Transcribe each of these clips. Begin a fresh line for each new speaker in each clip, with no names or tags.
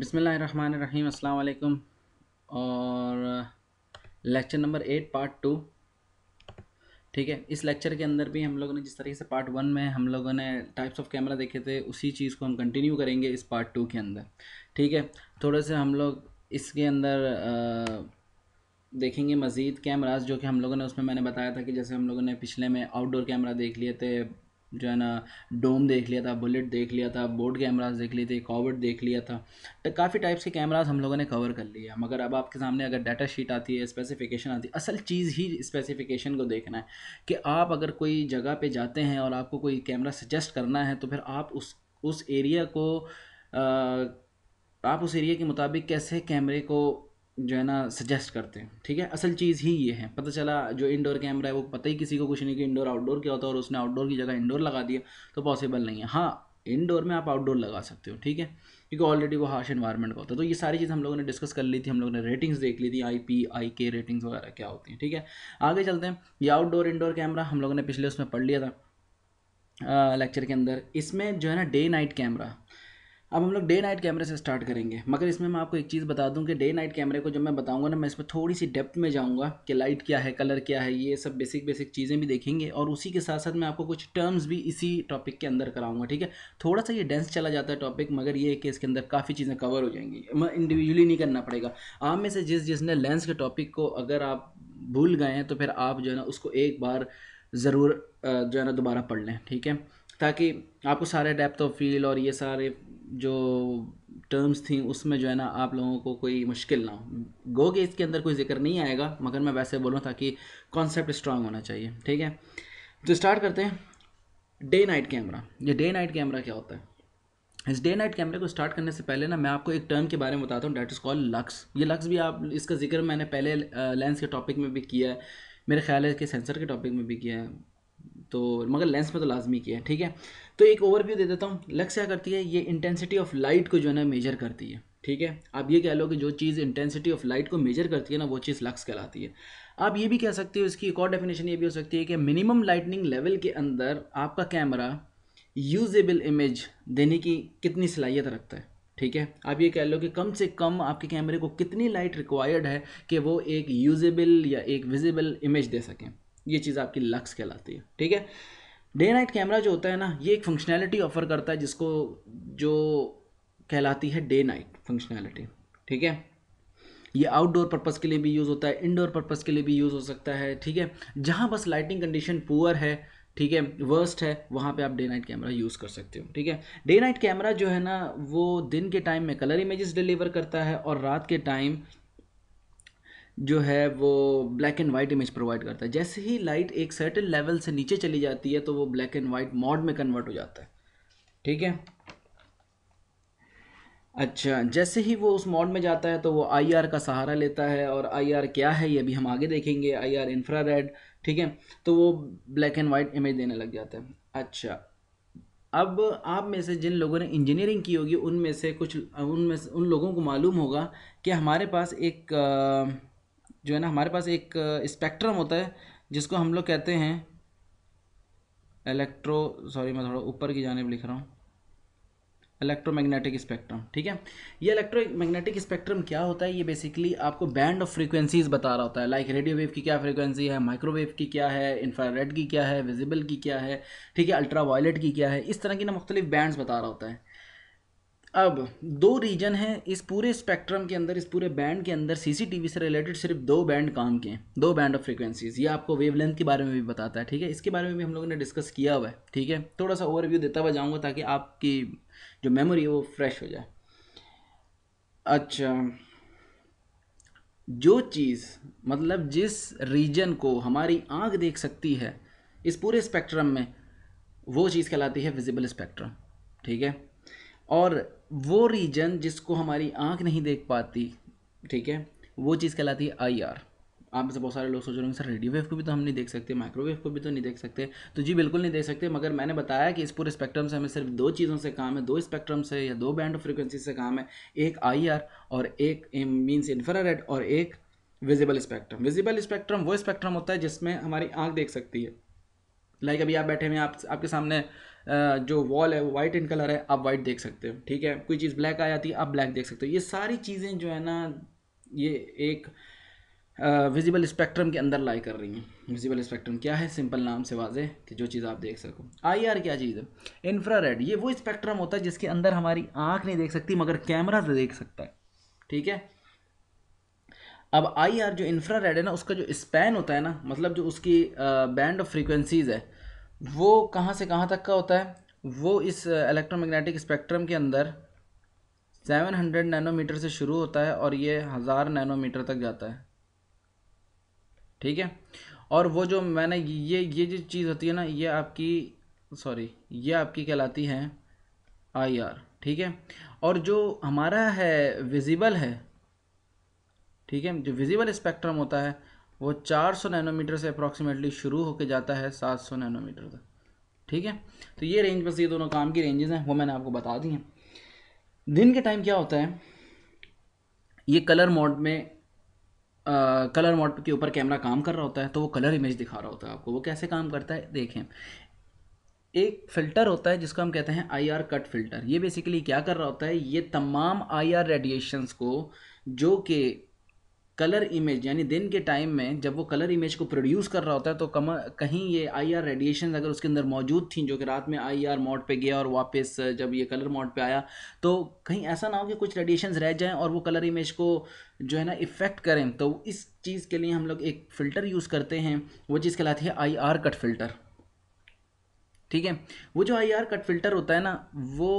बिसमीम अल्लाम और lecture number eight part two ठीक है इस लेक्चर के अंदर भी हम लोगों ने जिस तरीके से पार्ट वन में हम लोगों ने टाइप्स ऑफ कैमरा देखे थे उसी चीज़ को हम कंटिन्यू करेंगे इस पार्ट टू के अंदर ठीक है थोड़े से हम लोग इसके अंदर आ, देखेंगे मज़ीद कैमराज जो कि हम लोगों ने उसमें मैंने बताया था कि जैसे हम लोगों ने पिछले में आउटडोर कैमरा देख लिए थे जो है ना डोम देख लिया था बुलेट देख लिया था बोर्ड कैमराज देख लिए थे कॉवर्ड देख लिया था तो काफ़ी टाइप्स के कैमराज हम लोगों ने कवर कर लिया मगर अब आपके सामने अगर डाटा शीट आती है स्पेसिफिकेशन आती है असल चीज़ ही स्पेसिफिकेशन को देखना है कि आप अगर कोई जगह पे जाते हैं और आपको कोई कैमरा सजेस्ट करना है तो फिर आप उस उस एरिया को आ, आप उस एरिया के मुताबिक कैसे कैमरे को जो है ना सजेस्ट करते हैं ठीक है असल चीज़ ही ये है पता चला जो इंडोर कैमरा है वो पता ही किसी को कुछ नहीं कि इंडोर आउटडोर क्या होता है और उसने आउटडोर की जगह इंडोर लगा दिया तो पॉसिबल नहीं है हाँ इंडोर में आप आउटडोर लगा सकते हो ठीक है क्योंकि ऑलरेडी वो हार्श इन्वायरमेंट का होता है तो ये सारी चीज़ हम लोगों ने डिस्कस कर ली थी हम लोगों ने रेटिंग्स देख ली थी आई पी आई के रेटिंग्स वगैरह क्या होती हैं ठीक है आगे चलते हैं ये आउटडोर इंडोर कैमरा हम लोगों ने पिछले उसमें पढ़ लिया था लेक्चर के अंदर इसमें जो है ना डे नाइट कैमरा अब हम लोग डे नाइट कैमरे से स्टार्ट करेंगे मगर इसमें मैं आपको एक चीज़ बता दूं कि डे नाइट कैमरे को जब मैं बताऊंगा ना मैं इसमें थोड़ी सी डेप्थ में जाऊंगा कि लाइट क्या है कलर क्या है ये सब बेसिक बेसिक चीज़ें भी देखेंगे और उसी के साथ साथ मैं आपको कुछ टर्म्स भी इसी टॉपिक के अंदर कराऊंगा ठीक है थोड़ा सा ये डेंस चला जाता है टॉपिक मगर ये कि इसके अंदर काफ़ी चीज़ें कवर हो जाएंगी मैं इंडिविजुअली नहीं करना पड़ेगा आप में से जिस जिसने लेंस के टॉपिक को अगर आप भूल गए हैं तो फिर आप जो है ना उसको एक बार ज़रूर जो है ना दोबारा पढ़ लें ठीक है ताकि आपको सारे डेप्थ ऑफ फील और ये सारे जो टर्म्स थी उसमें जो है ना आप लोगों को कोई मुश्किल ना हो गो के इसके अंदर कोई जिक्र नहीं आएगा मगर मैं वैसे बोलूँ ताकि कॉन्सेप्ट स्ट्रांग होना चाहिए ठीक है तो स्टार्ट करते हैं डे नाइट कैमरा ये डे नाइट कैमरा क्या होता है इस डे नाइट कैमरे को स्टार्ट करने से पहले ना मैं आपको एक टर्म के बारे में बताता हूँ डैट इज़ कॉल लक्स ये लक्स भी आप इसका जिक्र मैंने पहले लेंस के टॉपिक में भी किया है मेरे ख्याल है कि सेंसर के टॉपिक में भी किया है तो मगर लेंस में तो लाजमी किया है ठीक है तो एक ओवरव्यू दे देता हूँ लक्स क्या करती है ये इंटेंसिटी ऑफ लाइट को जो है ना मेजर करती है ठीक है आप ये कह लो कि जो चीज़ इंटेंसिटी ऑफ लाइट को मेजर करती है ना वो चीज़ लक्स कहलाती है आप ये भी कह सकते हो इसकी एक और डेफिनेशन ये भी हो सकती है कि मिनिमम लाइटनिंग लेवल के अंदर आपका कैमरा यूजेबल इमेज देने की कितनी सलाहियत रखता है ठीक है आप ये कह लो कि कम से कम आपके कैमरे को कितनी लाइट रिक्वायर्ड है कि वो एक यूजेबल या एक विजिबल इमेज दे सकें ये चीज़ आपकी लक्स कहलाती है ठीक है डे नाइट कैमरा जो होता है ना ये एक फंक्शनैलिटी ऑफर करता है जिसको जो कहलाती है डे नाइट फंक्शनैलिटी ठीक है ये आउटडोर पर्पज़ के लिए भी यूज़ होता है इनडोर पर्पज़ के लिए भी यूज़ हो सकता है ठीक है जहाँ बस लाइटिंग कंडीशन पुअर है ठीक है वर्स्ट है वहाँ पे आप डे नाइट कैमरा यूज़ कर सकते हो ठीक है डे नाइट कैमरा जो है ना वो दिन के टाइम में कलर इमेजेस डिलीवर करता है और रात के टाइम जो है वो black and white image provide करता है जैसे ही लाइट एक सर्टेन लेवल से नीचे चली जाती है तो वो ब्लैक एंड वाइट मॉड में कन्वर्ट हो जाता है ठीक है अच्छा जैसे ही वो उस मॉड में जाता है तो वो आईआर का सहारा लेता है और आईआर क्या है ये भी हम आगे देखेंगे आईआर इंफ्रारेड ठीक है तो वो ब्लैक एंड वाइट इमेज देने लग जाता है अच्छा अब आप में से जिन लोगों ने इंजीनियरिंग की होगी उनमें से कुछ उनमें उन लोगों को मालूम होगा कि हमारे पास एक आ, जो है ना हमारे पास एक स्पेक्ट्रम होता है जिसको हम लोग कहते हैं इलेक्ट्रो सॉरी मैं थोड़ा ऊपर की जानब लिख रहा हूँ इलेक्ट्रोमैग्नेटिक स्पेक्ट्रम ठीक है ये इलेक्ट्रोमैग्नेटिक स्पेक्ट्रम क्या होता है ये बेसिकली आपको बैंड ऑफ फ्रीक्वेंसीज बता रहा होता है लाइक रेडियो वेव की क्या फ्रीक्वेंसी है माइक्रोवेव की क्या है इंफ्रारेड की क्या है विजिबल की क्या है ठीक है अल्ट्रा वायलेट की क्या है इस तरह की ना मुख्तलिफ बैंड्स बता रहा होता है अब दो रीजन हैं इस पूरे स्पेक्ट्रम के अंदर इस पूरे बैंड के अंदर सीसीटीवी से रिलेटेड सिर्फ दो बैंड काम के हैं दो बैंड ऑफ फ्रीक्वेंसीज ये आपको वेवलेंथ के बारे में भी बताता है ठीक है इसके बारे में भी हम लोगों ने डिस्कस किया हुआ है ठीक है थोड़ा सा ओवरव्यू देता हुआ जाऊँगा ताकि आपकी जो मेमोरी है वो फ्रेश हो जाए अच्छा जो चीज़ मतलब जिस रीजन को हमारी आँख देख सकती है इस पूरे स्पेक्ट्रम में वो चीज़ कहलाती है विजिबल स्पेक्ट्रम ठीक है और वो रीजन जिसको हमारी आंख नहीं देख पाती ठीक है वो चीज़ कहलाती है आई आर आप में से बहुत सारे लोग सोच रहे हैं सर रेडियो वेव को भी तो हम नहीं देख सकते माइक्रोवेव को भी तो नहीं देख सकते तो जी बिल्कुल नहीं देख सकते मगर मैंने बताया कि इस पूरे स्पेक्ट्रम से हमें सिर्फ दो चीज़ों से काम है दो स्पेक्ट्रम से या दो बैंड ऑफ फ्रिक्वेंसी से काम है एक आई आर और एक मीन्स इन्फ्रारेड और एक विजिबल स्पेक्ट्रम विजिबल स्पेक्ट्रम वो स्पेक्ट्रम होता है जिसमें हमारी आँख देख सकती है लाइक like अभी आप बैठे हुए आप आपके सामने जो वॉल है वो वाइट इन कलर है आप वाइट देख सकते हो ठीक है कोई चीज़ ब्लैक आ जाती है आप ब्लैक देख सकते हो ये सारी चीज़ें जो है ना ये एक विजिबल स्पेक्ट्रम के अंदर लाई कर रही हैं विजिबल स्पेक्ट्रम क्या है सिंपल नाम से वाजे कि जो चीज़ आप देख सको आई आर क्या चीज़ है इंफ्रारेड ये वो स्पेक्ट्रम होता है जिसके अंदर हमारी आँख नहीं देख सकती मगर कैमरा से देख सकता है ठीक है अब आई आर जो इंफ्रारेड है ना उसका जो स्पैन होता है ना मतलब जो उसकी बैंड ऑफ फ्रीक्वेंसीज़ है वो कहाँ से कहाँ तक का होता है वो इस इलेक्ट्रोमैग्नेटिक स्पेक्ट्रम के अंदर 700 नैनोमीटर से शुरू होता है और ये हज़ार नैनोमीटर तक जाता है ठीक है और वो जो मैंने ये ये जो चीज़ होती है ना ये आपकी सॉरी ये आपकी कहलाती है आई आर ठीक है और जो हमारा है विजिबल है ठीक है जो विजिबल स्पेक्ट्रम होता है वो 400 नैनोमीटर से अप्रॉक्सीमेटली शुरू होकर जाता है 700 नैनोमीटर तक ठीक है तो ये रेंज बस ये दोनों काम की रेंजेस हैं वो मैंने आपको बता दी हैं दिन के टाइम क्या होता है ये कलर मोड में आ, कलर मोड के ऊपर कैमरा काम कर रहा होता है तो वो कलर इमेज दिखा रहा होता है आपको वो कैसे काम करता है देखें एक फ़िल्टर होता है जिसको हम कहते हैं आईआर कट फ़िल्टर ये बेसिकली क्या कर रहा होता है ये तमाम आईआर रेडिएशंस को जो कि कलर इमेज यानी दिन के टाइम में जब वो कलर इमेज को प्रोड्यूस कर रहा होता है तो कम कहीं ये आईआर रेडिएशन अगर उसके अंदर मौजूद थी जो कि रात में आईआर मोड पे गया और वापस जब ये कलर मोड पे आया तो कहीं ऐसा ना हो कि कुछ रेडिएशंस रह जाएं और वो कलर इमेज को जो है ना इफ़ेक्ट करें तो इस चीज़ के लिए हम लोग एक फ़िल्टर यूज़ करते हैं वो चीज़ कहलाती है आई कट फ़िल्टर ठीक है वो जो आई कट फ़िल्टर होता है ना वो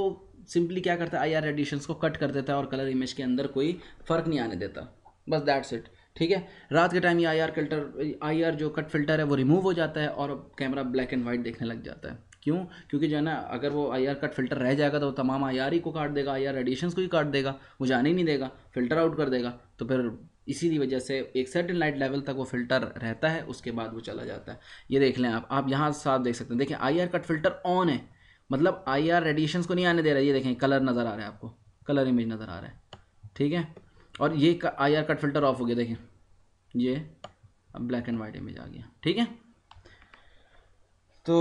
सिंपली क्या करता है आई आर को कट कर देता है और कलर इमेज के अंदर कोई फ़र्क नहीं आने देता बस दैट्स इट ठीक है रात के टाइम ये I R filter I R जो कट फिल्टर है वो रिमूव हो जाता है और अब कैमरा ब्लैक एंड वाइट देखने लग जाता है क्यों क्योंकि जो है ना अगर वो आई आर कट फिल्टर रह जाएगा तो वो तमाम आई आर ही को काट देगा आई आर एडिशन को ही काट देगा वो जाने ही नहीं देगा फिल्टर आउट कर देगा तो फिर इसी वजह से एक सर्टन लाइट लेवल तक वो फिल्टर रहता है उसके बाद वो चला जाता है ये देख लें आप आप यहाँ साफ देख सकते हैं देखिए I R cut filter on है मतलब आई आर रेडिएशन को नहीं आने दे रहा है ये देखें कलर नज़र आ रहा है आपको कलर इमेज नज़र आ रहा है ठीक है और ये I R cut filter off हो गया देखिए ये अब ब्लैक एंड वाइट इमेज आ गया ठीक है तो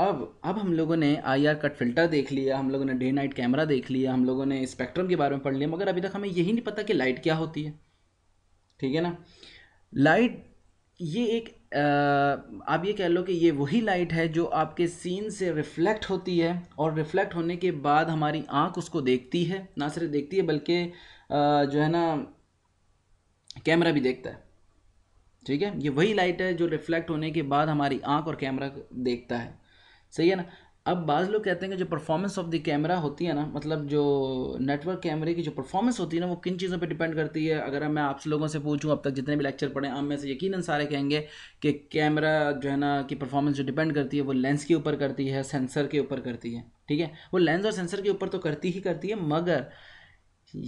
अब अब हम लोगों ने आई आर कट फिल्टर देख लिया हम लोगों ने डे नाइट कैमरा देख लिया हम लोगों ने स्पेक्ट्रम के बारे में पढ़ लिया मगर अभी तक हमें यही नहीं पता कि लाइट क्या होती है ठीक है ना लाइट ये एक आ, आप ये कह लो कि ये वही लाइट है जो आपके सीन से रिफ़्लेक्ट होती है और रिफ़्लेक्ट होने के बाद हमारी आंख उसको देखती है ना सिर्फ देखती है बल्कि जो है ना कैमरा भी देखता है ठीक है ये वही लाइट है जो रिफ़्लेक्ट होने के बाद हमारी आंख और कैमरा देखता है सही है ना अब बाज़ लोग कहते हैं कि जो परफॉर्मेंस ऑफ द कैमरा होती है ना मतलब जो नेटवर्क कैमरे की जो परफॉर्मेंस होती है ना वो किन चीज़ों पे डिपेंड करती है अगर मैं आपसे लोगों से पूछूं अब तक जितने भी लेक्चर पढ़े हम में से यकीनन सारे कहेंगे कि कैमरा जो है ना कि परफॉर्मेंस जो डिपेंड करती है वो लेंस के ऊपर करती है सेंसर के ऊपर करती है ठीक है वो लेंस और सेंसर के ऊपर तो करती ही करती है मगर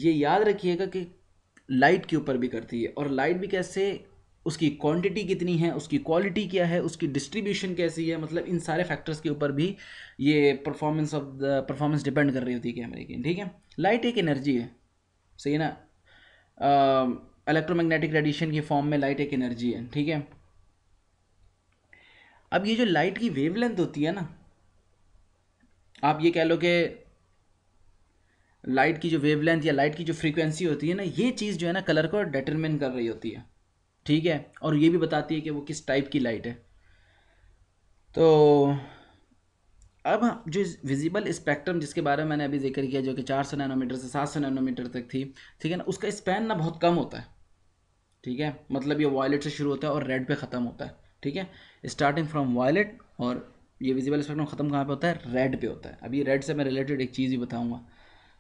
ये याद रखिएगा कि लाइट के ऊपर भी करती है और लाइट भी कैसे उसकी क्वांटिटी कितनी है उसकी क्वालिटी क्या है उसकी डिस्ट्रीब्यूशन कैसी है मतलब इन सारे फैक्टर्स के ऊपर भी ये performance of the performance depend कर रही होती है कैमरे की ठीक है लाइट एक एनर्जी है सही है ना इलेक्ट्रोमैग्नेटिक रेडिएशन के फॉर्म में लाइट एक एनर्जी है ठीक है अब ये जो लाइट की वेवलेंथ होती है ना आप ये कह लो कि लाइट की जो वेवलेंथ या लाइट की जो फ्रीक्वेंसी होती है ना ये चीज़ जो है ना कलर को डिटरमिन कर रही होती है ठीक है और ये भी बताती है कि वो किस टाइप की लाइट है तो अब जो विजिबल स्पेक्ट्रम जिसके बारे में मैंने अभी जिक्र किया जो कि चार सौ नैनोमीटर से सात सौ नैनोमीटर तक थी ठीक है ना उसका स्पैन ना बहुत कम होता है ठीक है मतलब ये वायलेट से शुरू होता है और रेड पे ख़त्म होता है ठीक है स्टार्टिंग फ्रॉम वायलेट और ये विजिबल स्पेक्ट्रम ख़त्म कहाँ पे होता है रेड पे होता है अब ये रेड से मैं रिलेटेड एक चीज़ ही बताऊँगा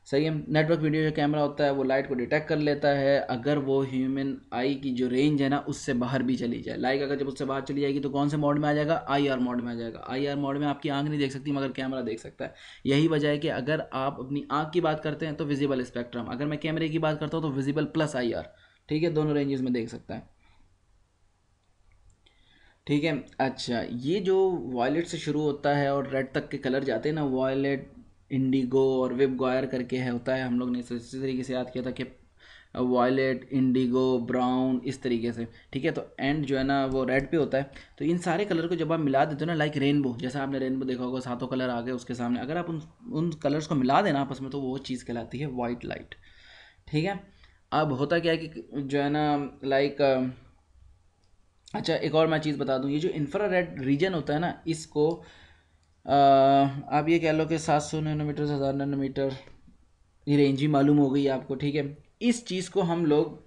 सही है नेटवर्क वीडियो जो कैमरा होता है वो लाइट को डिटेक्ट कर लेता है अगर वो ह्यूमन आई की जो रेंज है ना उससे बाहर भी चली जाए लाइक अगर जब उससे बाहर चली जाएगी तो कौन से मोड में आ जाएगा आई आर मोड में आ जाएगा आई आर मोड में आपकी आंख नहीं देख सकती मगर कैमरा देख सकता है यही वजह है कि अगर आप अपनी आँख की बात करते हैं तो विजिबल स्पेक्ट्रम अगर मैं कैमरे की बात करता हूँ तो विजिबल प्लस आई आर ठीक है दोनों रेंजेस में देख सकता है ठीक है अच्छा ये जो वॉयलेट से शुरू होता है और रेड तक के कलर जाते हैं ना वॉयलेट इंडिगो और वेब गायर करके है होता है हम लोग ने इसी तरीके से याद किया था कि वॉयलेट इंडिगो ब्राउन इस तरीके से ठीक है तो एंड जो है ना वो रेड पे होता है तो इन सारे कलर को जब आप मिला देते हो ना लाइक रेनबो जैसा आपने रेनबो देखा होगा सातों कलर आ गए उसके सामने अगर आप उन उन कलर्स को मिला देना आपस में तो वो चीज़ कहलाती है वाइट लाइट ठीक है अब होता क्या है कि जो है ना लाइक अच्छा एक और मैं चीज़ बता दूँ ये जो इंफ्रा रेड रीजन होता है ना इसको आप ये कह लो कि सात सौ नैनोमीटर हज़ार नैनोमीटर ये रेंज ही मालूम हो गई आपको ठीक है इस चीज़ को हम लोग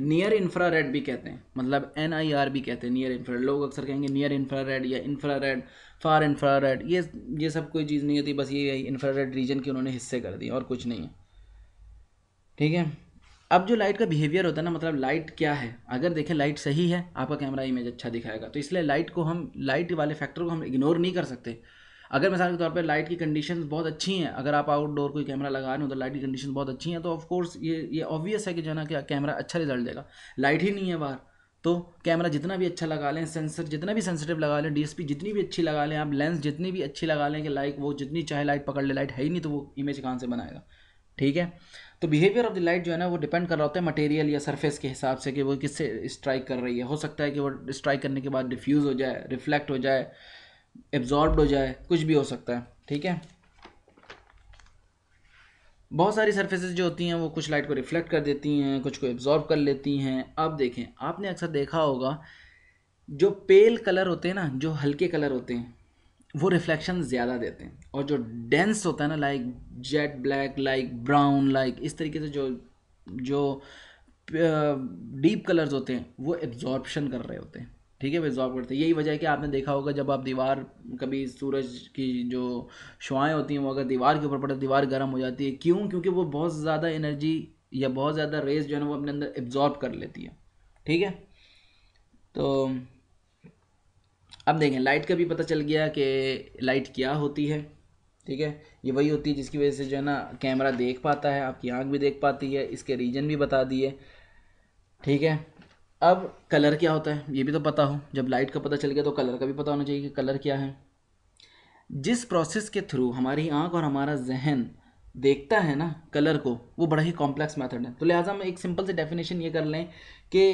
नियर इन्फ्रा रेड भी कहते हैं मतलब एन आई आर भी कहते हैं नियर इंफ्रा लोग अक्सर कहेंगे नियर इन्फ्रा रेड या infrared far infrared ये ये सब कोई चीज़ नहीं होती बस ये इन्फ्रा रेड रीजन के उन्होंने हिस्से कर दिए और कुछ नहीं है ठीक है अब जो लाइट का बिहेवियर होता है ना मतलब लाइट क्या है अगर देखें लाइट सही है आपका कैमरा इमेज अच्छा दिखाएगा तो इसलिए लाइट को हम लाइट वाले फैक्टर को हम इग्नोर नहीं कर सकते अगर मिसाल के तौर पर लाइट की कंडीशन बहुत अच्छी हैं अगर आप आउटडोर कोई कैमरा लगा रहे हो तो लाइट की कंडीशन बहुत अच्छी हैं तो ऑफकोर्स ये ये ऑब्वियस है कि जो है ना कि कैमरा अच्छा रिजल्ट देगा लाइट ही नहीं है बाहर तो कैमरा जितना भी अच्छा लगा लें सेंसर जितना भी सेंसिटिव लगा लें डीएसपी जितनी भी अच्छी लगा लें आप लेंस जितनी भी अच्छी लगा लें कि लाइक वो जितनी चाहे लाइट पकड़ ले लाइट है ही नहीं तो वो इमेज कहाँ से बनाएगा ठीक है तो बिहेवियर ऑफ द लाइट जो है ना वो डिपेंड कर रहा होता है मटेरियल या सरफेस के हिसाब से कि वो किससे स्ट्राइक कर रही है हो सकता है कि वो स्ट्राइक करने के बाद डिफ्यूज़ हो जाए रिफ्लेक्ट हो जाए एब्जॉर्ब हो जाए कुछ भी हो सकता है ठीक है बहुत सारी सर्फेसेज जो होती हैं वो कुछ लाइट को रिफ्लेक्ट कर देती हैं कुछ को एब्जॉर्ब कर लेती हैं अब देखें आपने अक्सर देखा होगा जो पेल कलर होते हैं ना जो हल्के कलर होते हैं वो रिफ्लेक्शन ज़्यादा देते हैं और जो डेंस होता है ना like jet black like brown like इस तरीके से जो जो डीप कलर्स होते हैं वो एब्जॉर्बशन कर रहे होते हैं ठीक है वो एब्जॉर्ब करते हैं यही वजह है कि आपने देखा होगा जब आप दीवार कभी सूरज की जो शुआएँ होती हैं वो अगर दीवार के ऊपर पड़े तो दीवार गर्म हो जाती है क्यों क्योंकि वो बहुत ज़्यादा एनर्जी या बहुत ज़्यादा रेस जो है ना वो अपने अंदर एब्जॉर्ब कर लेती है ठीक है तो अब देखें लाइट का भी पता चल गया कि लाइट क्या होती है ठीक है ये वही होती है जिसकी वजह से जो है ना कैमरा देख पाता है आपकी आँख भी देख पाती है इसके रीजन भी बता दिए ठीक है अब कलर क्या होता है ये भी तो पता हो जब लाइट का पता चल गया तो कलर का भी पता होना चाहिए कि कलर क्या है जिस प्रोसेस के थ्रू हमारी आँख और हमारा जहन देखता है ना कलर को वो बड़ा ही कॉम्प्लेक्स मेथड है तो लिहाजा हम एक सिंपल से डेफिनेशन ये कर लें कि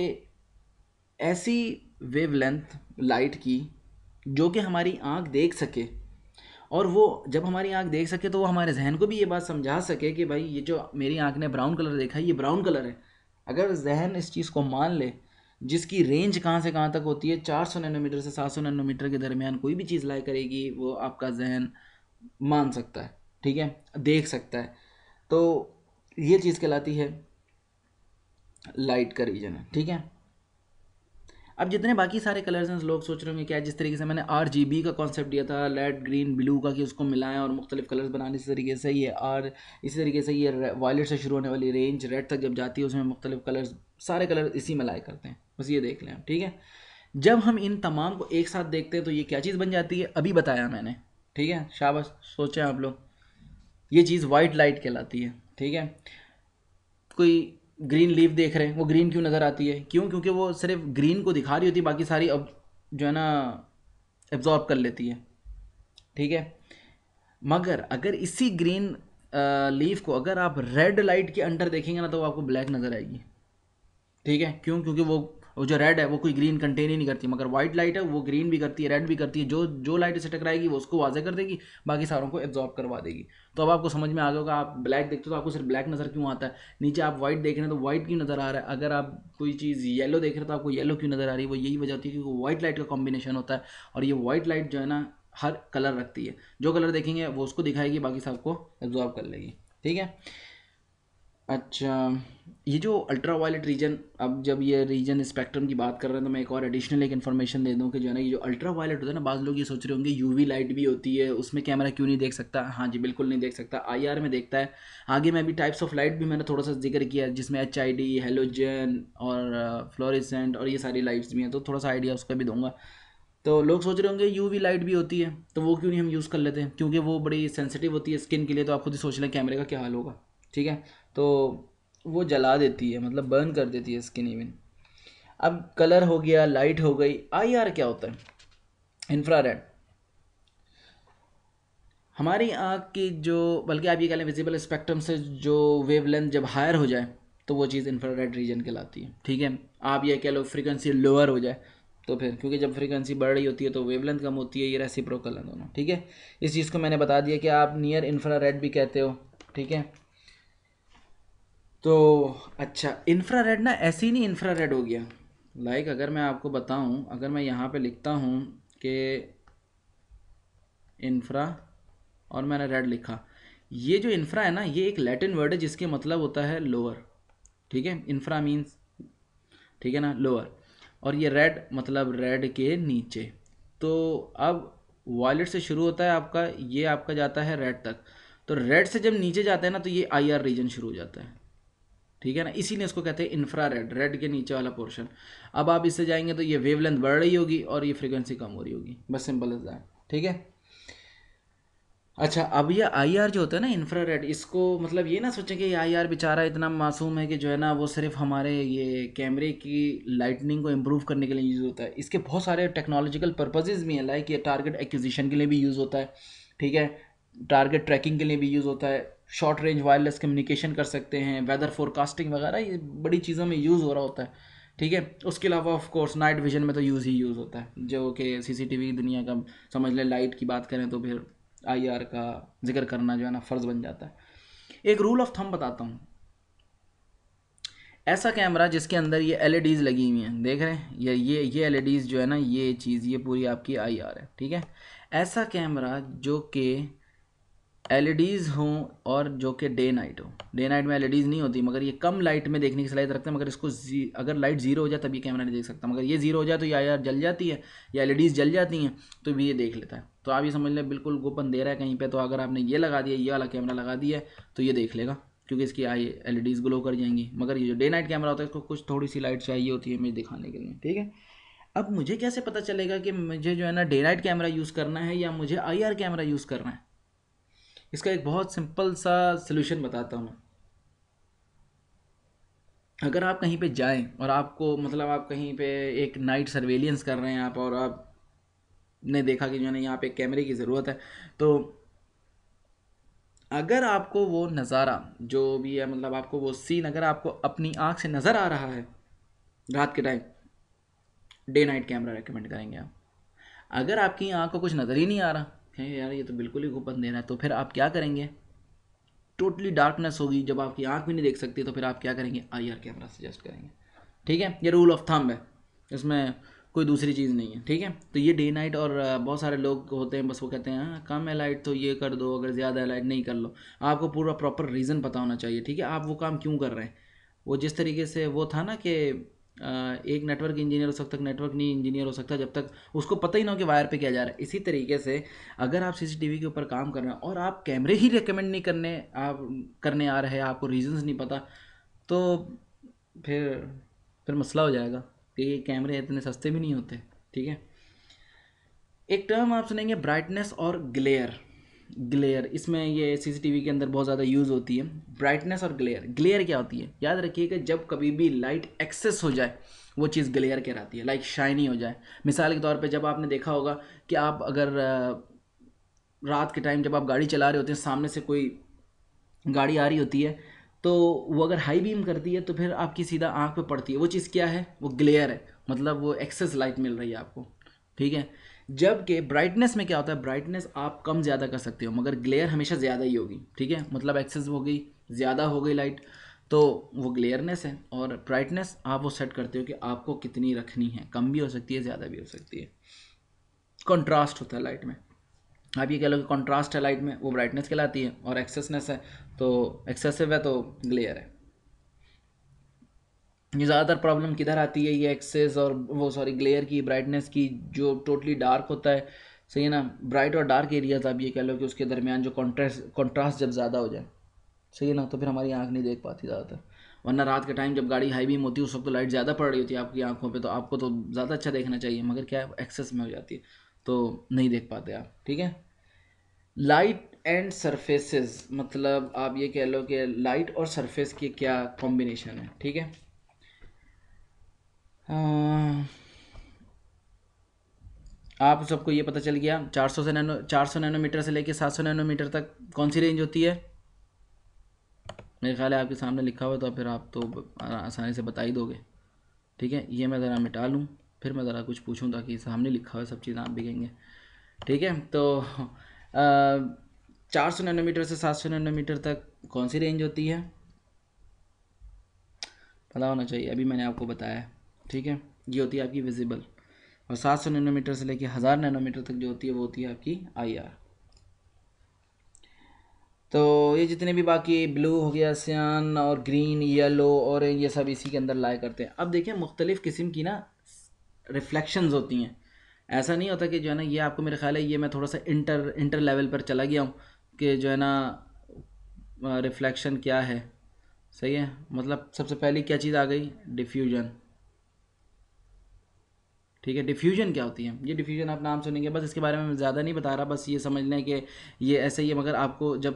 ऐसी वेवलेंथ लाइट की जो कि हमारी आँख देख सके और वो जब हमारी आँख देख सके तो वो हमारे जहन को भी ये बात समझा सके कि भाई ये जो मेरी आँख ने ब्राउन कलर देखा है ये ब्राउन कलर है अगर जहन इस चीज़ को मान ले जिसकी रेंज कहाँ से कहाँ तक होती है चार सौ नैनोमीटर से सात सौ नैनोमीटर के दरमियान कोई भी चीज़ लाई करेगी वो आपका जहन मान सकता है ठीक है देख सकता है तो ये चीज़ कहलाती है लाइट का रीजन है ठीक है अब जितने बाकी सारे कलर्स हैं लोग सोच रहे होंगे क्या जिस तरीके से मैंने आर जी बी का कॉन्सेप्ट दिया था रेड ग्रीन ब्लू का कि उसको मिलाएं और मुख्तलिफ कलर्स बनाने इस तरीके से ये आर इसी तरीके से ये वॉलेट से शुरू होने वाली रेंज रेड तक जब जाती है उसमें मुख्तलिफ कलर्स सारे कलर इसी में लाए करते हैं बस ये देख लें ठीक है जब हम इन तमाम को एक साथ देखते हैं तो ये क्या चीज़ बन जाती है अभी बताया मैंने ठीक है शाबाश सोचें आप लोग ये चीज़ वाइट लाइट कहलाती है ठीक है कोई ग्रीन लीव देख रहे हैं वो ग्रीन क्यों नज़र आती है क्यों क्योंकि वो सिर्फ ग्रीन को दिखा रही होती है बाकी सारी अब जो है ना एब्जॉर्ब कर लेती है ठीक है मगर अगर इसी ग्रीन लीफ को अगर आप रेड लाइट के अंडर देखेंगे ना तो वो आपको ब्लैक नज़र आएगी ठीक है क्यों क्योंकि वो वो जो रेड है वो कोई ग्रीन कंटेन ही नहीं करती मगर व्हाइट लाइट है वो ग्रीन भी करती है रेड भी करती है जो जो लाइट इसे टकराएगी वो उसको वाजह कर देगी बाकी सारों को एब्जॉर्ब करवा देगी तो अब आपको समझ में आ गया होगा आप ब्लैक देखते हो तो आपको सिर्फ ब्लैक नज़र क्यों आता है नीचे आप व्हाइट देख रहे हैं तो व्हाइट क्यों नज़र आ रहा है अगर आप कोई चीज़ येलो देख रहे हो तो आपको येलो क्यों नज़र आ रही है वो यही वजह होती है क्योंकि व्हाइट लाइट का कॉम्बिनेशन होता है और ये व्हाइट लाइट जो है ना हर कलर रखती है जो कलर देखेंगे वो उसको दिखाएगी बाकी सबको एब्जॉर्ब कर लेगी ठीक है अच्छा ये जो अल्ट्रा वायलेट रीजन अब जब ये रीजन स्पेक्ट्रम की बात कर रहे हैं तो मैं एक और एडिशनल एक इन्फॉर्मेशन दे दूँ कि जो है ना ये जो अल्ट्रा वायलेट होता है ना बाद लोग ये सोच रहे होंगे यूवी लाइट भी होती है उसमें कैमरा क्यों नहीं देख सकता हाँ जी बिल्कुल नहीं देख सकता आई में देखता है आगे मैं अभी टाइप्स ऑफ लाइट भी मैंने थोड़ा सा जिक्र किया है जिसमें एच हेलोजन और फ्लोरिसेंट और ये सारी लाइट्स भी हैं तो थोड़ा सा आइडिया उसका भी दूँगा तो लोग सोच रहे होंगे वी लाइट भी होती है तो वो क्यों नहीं हम यूज़ कर लेते हैं क्योंकि वो बड़ी सेंसिटिव होती है स्किन के लिए तो आप खुद ही सोच लें कैमरे का क्या हाल होगा ठीक है तो वो जला देती है मतलब बर्न कर देती है स्किन इवन अब कलर हो गया लाइट हो गई आई आर क्या होता है इंफ्रारेड हमारी आँख की जो बल्कि आप ये कह लें विजिबल स्पेक्ट्रम से जो वेवलेंथ जब हायर हो जाए तो वो चीज़ इंफ्रारेड रीजन कहलाती है ठीक है आप ये कह लो फ्रीक्वेंसी लोअर हो जाए तो फिर क्योंकि जब फ्रीक्वेंसी बढ़ रही होती है तो वेवलेंथ कम होती है ये रेसिप्रोकल है दोनों ठीक है इस चीज़ को मैंने बता दिया कि आप नियर इंफ्रारेड भी कहते हो ठीक है तो अच्छा इंफ्रारेड ना ऐसे ही नहीं इंफ्रारेड हो गया लाइक like, अगर मैं आपको बताऊं अगर मैं यहाँ पे लिखता हूँ कि इंफ्रा और मैंने रेड लिखा ये जो इंफ्रा है ना ये एक लैटिन वर्ड है जिसके मतलब होता है लोअर ठीक है इंफ्रा मीन्स ठीक है ना लोअर और ये रेड मतलब रेड के नीचे तो अब वॉलेट से शुरू होता है आपका ये आपका जाता है रेड तक तो रेड से जब नीचे जाते हैं ना तो ये आईआर रीजन शुरू हो जाता है ठीक है ना इसीलिए इसको कहते हैं इंफ्रा रेड रेड के नीचे वाला पोर्शन अब आप इससे जाएंगे तो ये वेवलेंथ बढ़ रही होगी और ये फ्रीक्वेंसी कम हो रही होगी बस सिंपल इज दैट ठीक है अच्छा अब ये आईआर जो होता है ना इंफ्रा रेड इसको मतलब ये ना सोचें कि ये आईआर बेचारा इतना मासूम है कि जो है ना वो सिर्फ हमारे ये कैमरे की लाइटनिंग को इम्प्रूव करने के लिए यूज़ होता है इसके बहुत सारे टेक्नोलॉजिकल पर्पजेज़ भी हैं लाइक ये टारगेट एक्विजिशन के लिए भी यूज़ होता है ठीक है टारगेट ट्रैकिंग के लिए भी यूज़ होता है शॉर्ट रेंज वायरलेस कम्युनिकेशन कर सकते हैं वेदर फोरकास्टिंग वगैरह ये बड़ी चीज़ों में यूज़ हो रहा होता है ठीक है उसके अलावा ऑफ कोर्स नाइट विजन में तो यूज़ ही यूज़ होता है जो कि सीसीटीवी दुनिया का समझ लें लाइट की बात करें तो फिर आईआर का जिक्र करना जो है ना फ़र्ज़ बन जाता है एक रूल ऑफ थम बताता हूँ ऐसा कैमरा जिसके अंदर ये एल e लगी हुई हैं देख रहे हैं ये ये ये एल e जो है ना ये चीज़ ये पूरी आपकी आई आर है ठीक है ऐसा कैमरा जो कि एलईडीज़ हों और जो कि डे नाइट हो डे नाइट में एलईडीज़ नहीं होती मगर ये कम लाइट में देखने की सलाहियत रखते हैं मगर इसको अगर लाइट जीरो हो जाए तब ये कैमरा नहीं देख सकता मगर ये जीरो हो जाए तो या यार जल जाती है या एलईडीज़ जल जाती हैं तो भी ये देख लेता है तो आप ये समझ लें बिल्कुल गोपन दे रहा है कहीं पर तो अगर आपने ये लगा दिया ये वाला कैमरा लगा दिया तो ये देख लेगा क्योंकि इसकी आई एल ग्लो कर जाएंगी मगर ये जो डे नाइट कैमरा होता है इसको कुछ थोड़ी सी लाइट चाहिए होती है मुझे दिखाने के लिए ठीक है अब मुझे कैसे पता चलेगा कि मुझे जो है ना डे नाइट कैमरा यूज़ करना है या मुझे आई कैमरा यूज़ करना है इसका एक बहुत सिंपल सा सोल्यूशन बताता हूँ मैं अगर आप कहीं पे जाएं और आपको मतलब आप कहीं पे एक नाइट सर्वेलियंस कर रहे हैं आप और आप ने देखा कि जो है यहाँ पे कैमरे की ज़रूरत है तो अगर आपको वो नज़ारा जो भी है मतलब आपको वो सीन अगर आपको अपनी आँख से नज़र आ रहा है रात के time day night camera recommend करेंगे आप अगर आपकी आँख को कुछ नज़र ही नहीं आ रहा हैं यार ये तो बिल्कुल ही गुप्त अंधेरा है तो फिर आप क्या करेंगे टोटली डार्कनेस होगी जब आपकी आंख भी नहीं देख सकती तो फिर आप क्या करेंगे आई आर कैमरा सजेस्ट करेंगे ठीक है ये रूल ऑफ थंब है इसमें कोई दूसरी चीज़ नहीं है ठीक है तो ये डे नाइट और बहुत सारे लोग होते हैं बस वो कहते हैं हाँ, कम है लाइट तो ये कर दो अगर ज़्यादा लाइट नहीं कर लो आपको पूरा प्रॉपर रीज़न पता होना चाहिए ठीक है आप वो काम क्यों कर रहे हैं वो जिस तरीके से वो था ना कि एक नेटवर्क इंजीनियर हो सकता है नेटवर्क नहीं इंजीनियर हो सकता जब तक उसको पता ही ना हो कि वायर पे किया जा रहा है इसी तरीके से अगर आप सीसीटीवी के ऊपर काम कर रहे हैं और आप कैमरे ही रिकमेंड नहीं करने आप करने आ रहे हैं आपको रीजंस नहीं पता तो फिर फिर मसला हो जाएगा कि ये कैमरे इतने सस्ते भी नहीं होते ठीक है एक टर्म आप सुनेंगे ब्राइटनेस और ग्लेयर ग्लेयर इसमें ये सीसीटीवी के अंदर बहुत ज़्यादा यूज़ होती है ब्राइटनेस और ग्लेयर ग्लेयर क्या होती है याद रखिए कि जब कभी भी लाइट एक्सेस हो जाए वो चीज़ ग्लेयर कहलाती है लाइक शाइनी हो जाए मिसाल के तौर पे जब आपने देखा होगा कि आप अगर रात के टाइम जब आप गाड़ी चला रहे होते हैं सामने से कोई गाड़ी आ रही होती है तो वो अगर हाई बीम करती है तो फिर आपकी सीधा आँख पर पड़ती है वो चीज़ क्या है वो ग्लेयर है मतलब वो एक्सेस लाइट मिल रही है आपको ठीक है जबकि ब्राइटनेस में क्या होता है ब्राइटनेस आप कम ज़्यादा कर सकते हो मगर ग्लेयर हमेशा ज़्यादा ही होगी ठीक है मतलब एक्सेस हो गई ज़्यादा हो गई लाइट तो वो ग्लेयरनेस है और ब्राइटनेस आप वो सेट करते हो कि आपको कितनी रखनी है कम भी हो सकती है ज़्यादा भी हो सकती है कॉन्ट्रास्ट होता है लाइट में आप ये कह लो कि कॉन्ट्रास्ट है लाइट में वो ब्राइटनेस कहलाती है और एक्सेसनेस है तो एक्सेसिव है तो ग्लेयर है ये ज़्यादातर प्रॉब्लम किधर आती है ये एक्सेस और वो सॉरी ग्लेयर की ब्राइटनेस की जो टोटली डार्क होता है सही है ना ब्राइट और डार्क एरियाज आप ये कह लो कि उसके दरमियान जो कॉन्ट्रास्ट कॉन्ट्रास्ट जब ज़्यादा हो जाए सही है ना तो फिर हमारी आँख नहीं देख पाती ज़्यादातर वरना रात के टाइम जब गाड़ी हाई बीम होती है उस वक्त तो लाइट ज़्यादा पड़ रही होती है आपकी आँखों पर तो आपको तो ज़्यादा अच्छा देखना चाहिए मगर क्या एक्सेस में हो जाती है तो नहीं देख पाते आप ठीक है लाइट एंड सरफेसेस मतलब आप ये कह लो कि लाइट और सरफेस की क्या कॉम्बिनेशन है ठीक है आप सबको ये पता चल गया 400 से नैनो 400 नैनोमीटर से लेके 700 नैनोमीटर तक कौन सी रेंज होती है मेरे ख्याल है आपके सामने लिखा हुआ तो फिर आप तो आसानी से बता ही दोगे ठीक है ये मैं ज़रा मिटा लूँ फिर मैं ज़रा कुछ पूछूँ ताकि सामने लिखा हुआ सब चीज़ आप भी कहेंगे ठीक है तो चार सौ नैनोमीटर से सात सौ नैनोमीटर तक कौन सी रेंज होती है पता होना चाहिए अभी मैंने आपको बताया ठीक है ये होती है आपकी विजिबल और 700 नैनोमीटर से लेकर हज़ार नैनोमीटर तक जो होती है वो होती है आपकी आईआर तो ये जितने भी बाकी ब्लू हो गया सियान और ग्रीन येलो ऑरेंज ये सब इसी के अंदर लाए करते हैं अब देखिए मुख्तलिफ़ किस्म की ना रिफ्लेक्शंस होती हैं ऐसा नहीं होता कि जो है ना ये आपको मेरे ख्याल है ये मैं थोड़ा सा इंटर इंटर लेवल पर चला गया हूँ कि जो है ना रिफ्लेक्शन क्या है सही है मतलब सबसे पहली क्या चीज़ आ गई डिफ्यूजन ठीक है डिफ्यूजन क्या होती है ये डिफ्यूजन आप नाम सुनेंगे बस इसके बारे में मैं ज़्यादा नहीं बता रहा बस ये समझ लें कि ये ऐसे ही है मगर आपको जब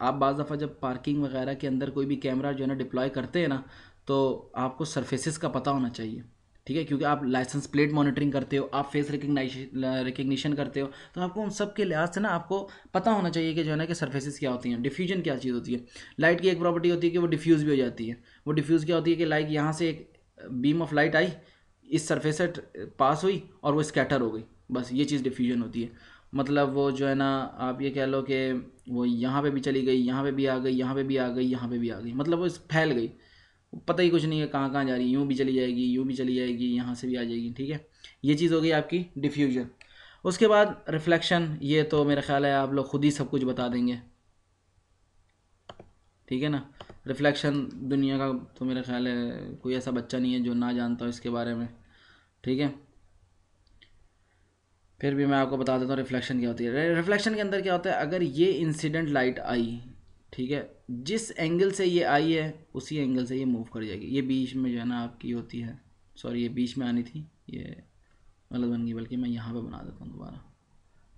आ, आप बाज़ दफ़ा जब पार्किंग वगैरह के अंदर कोई भी कैमरा जो है ना डिप्लॉय करते हैं ना तो आपको सर्फेसिस का पता होना चाहिए ठीक है क्योंकि आप लाइसेंस प्लेट मॉनिटरिंग करते हो आप फेस रिकग्निशन करते हो तो आपको उन सब के लिहाज से ना आपको पता होना चाहिए कि जो है ना कि सर्फेसिस क्या होती हैं डिफ्यूजन क्या चीज़ होती है लाइट की एक प्रॉपर्टी होती है कि वो डिफ्यूज़ भी हो जाती है वो डिफ्यूज़ क्या होती है कि लाइक यहाँ से एक बीम ऑफ लाइट आई इस सरफेस से पास हुई और वो स्कैटर हो गई बस ये चीज़ डिफ्यूजन होती है मतलब वो जो है ना आप ये कह लो कि वो यहाँ पे भी चली गई यहाँ पे भी आ गई यहाँ पे भी आ गई यहाँ पे भी आ गई मतलब वो फैल गई पता ही कुछ नहीं है कहाँ कहाँ जा रही है यूँ भी चली जाएगी यूँ भी चली जाएगी यहाँ से भी आ जाएगी ठीक है ये चीज़ हो गई आपकी डिफ्यूजन उसके बाद रिफ्लेक्शन ये तो मेरा ख्याल है आप लोग खुद ही सब कुछ बता देंगे ठीक है ना रिफ्लेक्शन दुनिया का तो मेरा ख्याल है कोई ऐसा बच्चा नहीं है जो ना जानता हो इसके बारे में ठीक है फिर भी मैं आपको बता देता हूँ रिफ्लेक्शन क्या होती है रिफ्लेक्शन के अंदर क्या होता है अगर ये इंसिडेंट लाइट आई ठीक है जिस एंगल से ये आई है उसी एंगल से ये मूव कर जाएगी ये बीच में जो है ना आपकी होती है सॉरी ये बीच में आनी थी ये गलत बन गई बल्कि मैं यहाँ पे बना देता हूँ दोबारा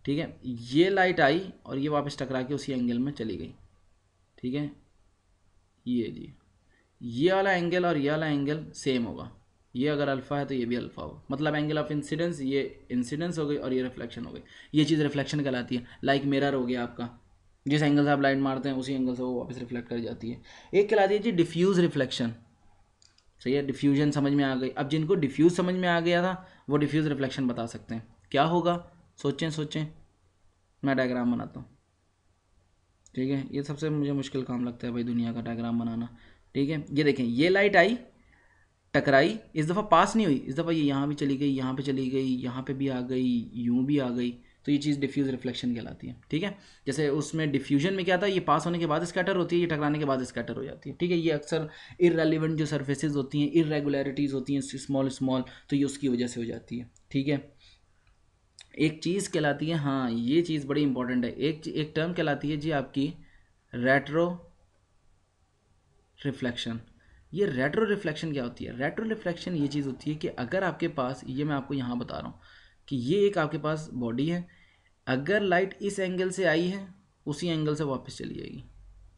ठीक है ये लाइट आई और ये वापस टकरा के उसी एंगल में चली गई ठीक है ये जी ये वाला एंगल और ये वाला एंगल सेम होगा ये अगर अल्फ़ा है तो ये भी अल्फ़ा हो मतलब एंगल ऑफ इंसिडेंस ये इंसिडेंस हो गई और ये रिफ्लेक्शन हो गई ये चीज़ रिफ्लेक्शन कहलाती है लाइक like मिरर हो गया आपका जिस एंगल से आप लाइट मारते हैं उसी एंगल से वो वापस रिफ्लेक्ट कर जाती है एक कहलाती है जी डिफ्यूज़ रिफ्लेक्शन सही है डिफ्यूजन समझ में आ गई अब जिनको डिफ्यूज़ समझ में आ गया था वो डिफ्यूज़ रिफ्लेक्शन बता सकते हैं क्या होगा सोचें सोचें मैं डायग्राम बनाता हूँ ठीक है ये सबसे मुझे मुश्किल काम लगता है भाई दुनिया का डायग्राम बनाना ठीक है ये देखें ये लाइट आई टकराई इस दफ़ा पास नहीं हुई इस दफ़ा ये यहाँ भी चली गई यहाँ पे चली गई यहाँ पे भी आ गई यूँ भी आ गई तो ये चीज़ डिफ्यूज़ रिफ्लेक्शन कहलाती है ठीक है जैसे उसमें डिफ्यूजन में क्या था ये पास होने के बाद स्कैटर होती है ये टकराने के बाद स्कैटर हो जाती है ठीक है ये अक्सर इरेलीवेंट जो सर्फेसिज होती हैं इरेगुलरिटीज़ होती हैं स्मॉल स्मॉल तो ये उसकी वजह से हो जाती है ठीक है एक चीज़ कहलाती है हाँ ये चीज़ बड़ी इंपॉर्टेंट है एक एक टर्म कहलाती है जी आपकी रेट्रो रिफ्लेक्शन ये रेट्रो रिफ्लेक्शन क्या होती है रेट्रो रिफ्लेक्शन ये चीज़ होती है कि अगर आपके पास ये मैं आपको यहाँ बता रहा हूँ कि ये एक आपके पास बॉडी है अगर लाइट इस एंगल से आई है उसी एंगल से वापस चली जाएगी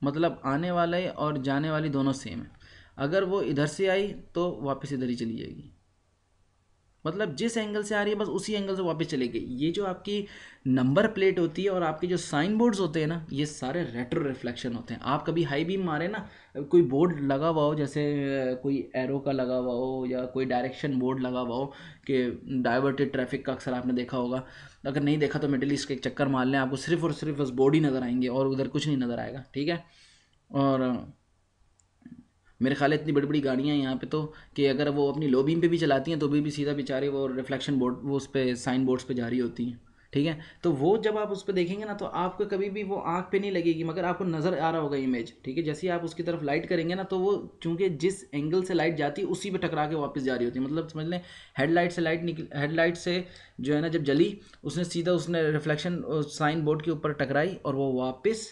मतलब आने वाले और जाने वाली दोनों सेम है अगर वो इधर से आई तो वापस इधर ही चली जाएगी मतलब जिस एंगल से आ रही है बस उसी एंगल से वापस चली गई ये जो आपकी नंबर प्लेट होती है और आपके जो साइन बोर्ड्स होते हैं ना ये सारे रेट्रो रिफ्लेक्शन होते हैं आप कभी हाई बीम मारे ना कोई बोर्ड लगा हुआ हो जैसे कोई एरो का लगा हुआ हो या कोई डायरेक्शन बोर्ड लगा हुआ हो कि डाइवर्टेड ट्रैफिक का अक्सर आपने देखा होगा अगर नहीं देखा तो मिडिल ईस्ट के चक्कर मार लें आपको सिर्फ और सिर्फ बस बोर्ड ही नज़र आएंगे और उधर कुछ नहीं नज़र आएगा ठीक है और मेरे ख्याल इतनी बड़ी बड़ी गाड़ियाँ यहाँ पे तो कि अगर वो अपनी लो बीम पे भी चलाती हैं तो भी भी सीधा बेचारे वो रिफ्लेक्शन बोर्ड वो उस पर साइन बोर्ड्स पे जारी होती हैं ठीक है तो वो जब आप उस पर देखेंगे ना तो आपको कभी भी वो आँख पे नहीं लगेगी मगर आपको नज़र आ रहा होगा इमेज ठीक है जैसे आप उसकी तरफ लाइट करेंगे ना तो वो चूँकि जिस एंगल से लाइट जाती है उसी पर टकरा के वापस जा रही होती है मतलब समझ लें हेडलाइट से लाइट निकल हेडलाइट से जो है ना जब जली उसने सीधा उसने रिफ्लेक्शन साइन बोर्ड के ऊपर टकराई और वो वापस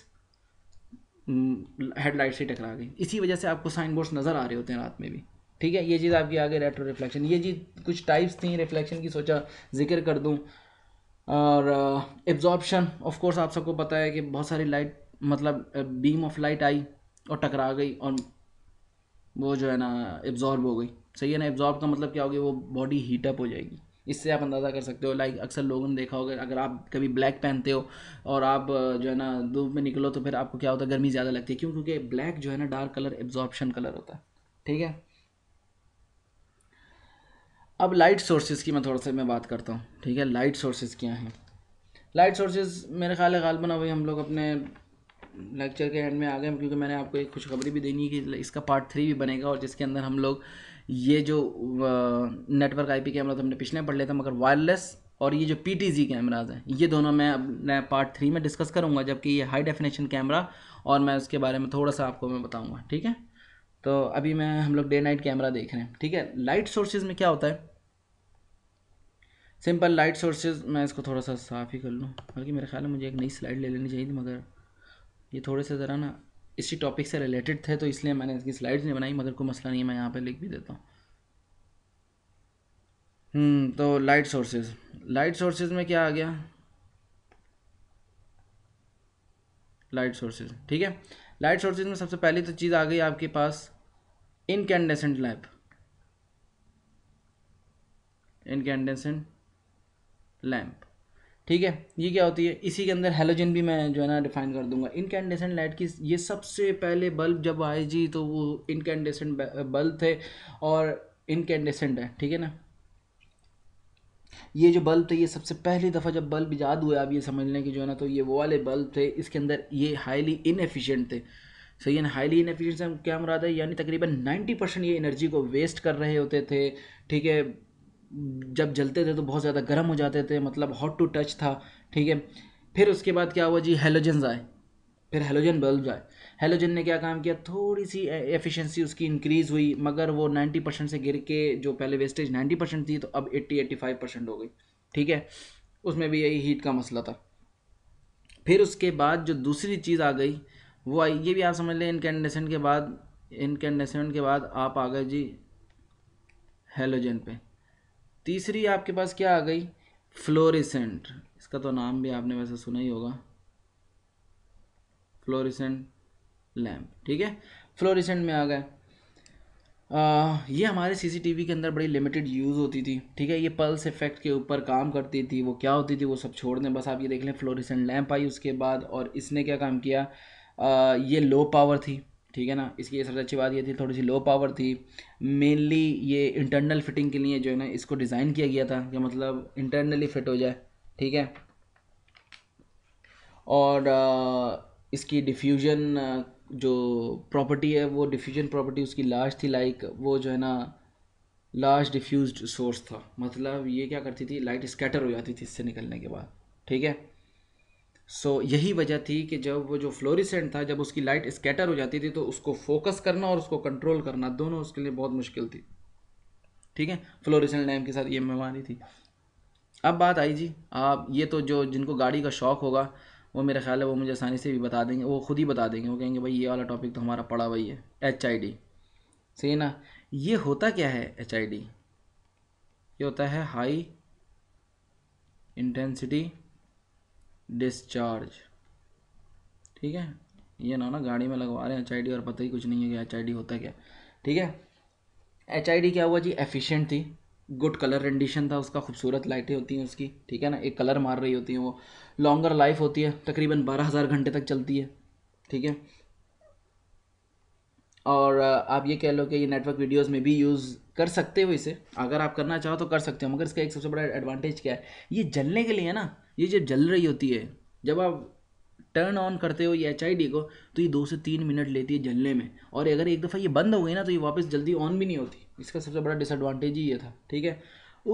हेडलाइट हम्म, से टकरा गई इसी वजह से आपको साइन बोर्ड्स नज़र आ रहे होते हैं रात में भी ठीक है ये चीज़ आपकी आगे रेट्रो रिफ्लेक्शन ये चीज़ कुछ टाइप्स थी रिफ्लेक्शन की सोचा जिक्र कर दूँ और एब्जॉर्बशन ऑफ कोर्स आप सबको पता है कि बहुत सारी लाइट मतलब बीम ऑफ लाइट आई और टकरा गई और वो जो है ना एब्जॉर्ब हो गई सही है ना एब्जॉर्ब का मतलब क्या हो गया वो बॉडी हीटअप हो जाएगी इससे आप अंदाज़ा कर सकते हो लाइक अक्सर लोगों ने देखा होगा अगर आप कभी ब्लैक पहनते हो और आप जो है ना धूप में निकलो तो फिर आपको क्या होता है गर्मी ज़्यादा लगती है क्यों क्योंकि ब्लैक जो है ना डार्क कलर एब्जॉर्बशन कलर होता है ठीक है अब लाइट सोर्सेज की मैं थोड़ा सा मैं बात करता हूँ ठीक है लाइट सोर्सेज क्या हैं लाइट सोर्सेज मेरे ख्याल है गालबन अभी हम लोग अपने लेक्चर के एंड में आ गए क्योंकि मैंने आपको एक खुशखबरी भी देनी है कि इसका पार्ट थ्री भी बनेगा और जिसके अंदर हम लोग ये जो नेटवर्क आई पी कैमरा तो हमने पिछले पढ़ लिया था मगर वायरलेस और ये जो पी टी जी कैमराज हैं ये दोनों मैं अपने पार्ट थ्री में डिस्कस करूँगा जबकि ये हाई डेफिनेशन कैमरा और मैं उसके बारे में थोड़ा सा आपको मैं बताऊँगा ठीक है तो अभी मैं हम लोग डे नाइट कैमरा देख रहे हैं ठीक है लाइट सोर्सेज में क्या होता है सिंपल लाइट सोर्सेज मैं इसको थोड़ा सा साफ़ ही कर लूँ बल्कि मेरे ख्याल में मुझे एक नई स्लाइड ले लेनी चाहिए थी मगर ये थोड़े से ज़रा ना इसी टॉपिक से रिलेटेड थे तो इसलिए मैंने इसकी स्लाइड्स नहीं बनाई मगर कोई मसला नहीं है मैं यहाँ पे लिख भी देता हूँ हम्म, तो लाइट सोर्सेज लाइट सोर्सेज में क्या आ गया लाइट सोर्सेज ठीक है लाइट सोर्सेज में सबसे पहली तो चीज़ आ गई आपके पास इनकैंडेसेंट लैम्प इनकैंडेसेंट लैम्प ठीक है ये क्या होती है इसी के अंदर हेलोजन भी मैं जो है ना डिफाइन कर दूंगा इनकैंडेसेंट लाइट की ये सबसे पहले बल्ब जब आए जी तो वो इनकैंडेसेंट बल्ब थे और इनकैंडेसेंट है ठीक है ना ये जो बल्ब थे ये सबसे पहली दफ़ा जब बल्ब ईजाद हुए आप ये समझ लें कि जो है ना तो ये वो वाले बल्ब थे इसके अंदर ये हाईली इनफिशेंट थे सही है हाईली इनफिशेंट से क्या मुराद है यानी तकरीबन 90 परसेंट ये एनर्जी को वेस्ट कर रहे होते थे ठीक है जब जलते थे तो बहुत ज़्यादा गर्म हो जाते थे मतलब हॉट टू टच था ठीक है फिर उसके बाद क्या हुआ जी हेलोजन आए फिर हेलोजन बल्ब आए हेलोजन ने क्या काम किया थोड़ी सी एफिशिएंसी उसकी इंक्रीज़ हुई मगर वो 90 परसेंट से गिर के जो पहले वेस्टेज 90 परसेंट थी तो अब 80 85 परसेंट हो गई ठीक है उसमें भी यही हीट का मसला था फिर उसके बाद जो दूसरी चीज़ आ गई वो आई ये भी आप समझ लें इनकेंडेसेंट के बाद इनकेंडेसेंट के बाद आप आ गए जी हेलोजन पे तीसरी आपके पास क्या आ गई फ्लोरिसेंट इसका तो नाम भी आपने वैसे सुना ही होगा फ्लोरिसेंट लैम्प ठीक है फ्लोरिसेंट में आ गए ये हमारे सीसीटीवी के अंदर बड़ी लिमिटेड यूज़ होती थी ठीक है ये पल्स इफेक्ट के ऊपर काम करती थी वो क्या होती थी वो सब छोड़ दें बस आप ये देख लें फ्लोरिसेंट लैम्प आई उसके बाद और इसने क्या काम किया आ, ये लो पावर थी ठीक है ना इसकी सबसे अच्छी बात ये थी थोड़ी सी लो पावर थी मेनली ये इंटरनल फिटिंग के लिए जो है ना इसको डिज़ाइन किया गया था कि मतलब इंटरनली फिट हो जाए ठीक है और इसकी डिफ्यूजन जो प्रॉपर्टी है वो डिफ्यूजन प्रॉपर्टी उसकी लार्ज थी लाइक वो जो है ना लार्ज डिफ्यूज सोर्स था मतलब ये क्या करती थी लाइट स्कैटर हो जाती थी इससे निकलने के बाद ठीक है सो so, यही वजह थी कि जब वो जो फ्लोरिसेंट था जब उसकी लाइट स्कैटर हो जाती थी तो उसको फोकस करना और उसको कंट्रोल करना दोनों उसके लिए बहुत मुश्किल थी ठीक है फ्लोरिसेंट लैम्प के साथ ये मेहमानी थी अब बात आई जी आप ये तो जो जिनको गाड़ी का शौक़ होगा वो मेरा ख्याल है वो मुझे आसानी से भी बता देंगे वो खुद ही बता देंगे वो कहेंगे भाई ये वाला टॉपिक तो हमारा पड़ा हुआ ही है एच आई डी सही ना ये होता क्या है एच आई डी ये होता है हाई इंटेंसिटी डिस्चार्ज ठीक है ये ना ना गाड़ी में लगवा रहे हैं एच और पता ही कुछ नहीं है कि एच होता क्या ठीक है एच क्या हुआ जी एफिशिएंट थी गुड कलर रेंडिशन था उसका खूबसूरत लाइटें होती हैं उसकी ठीक है ना एक कलर मार रही होती हैं वो लॉन्गर लाइफ होती है तकरीबन बारह हज़ार घंटे तक चलती है ठीक है और आप ये कह लो कि ये नेटवर्क वीडियोज़ में भी यूज़ कर सकते हो इसे अगर आप करना चाहो तो कर सकते हो मगर इसका एक सबसे बड़ा एडवांटेज क्या है ये जलने के लिए है ना ये जब जल रही होती है जब आप टर्न ऑन करते हो ये एच को तो ये दो से तीन मिनट लेती है जलने में और अगर एक दफ़ा ये बंद हो गई ना तो ये वापस जल्दी ऑन भी नहीं होती इसका सबसे बड़ा डिसएडवांटेज ही ये था ठीक है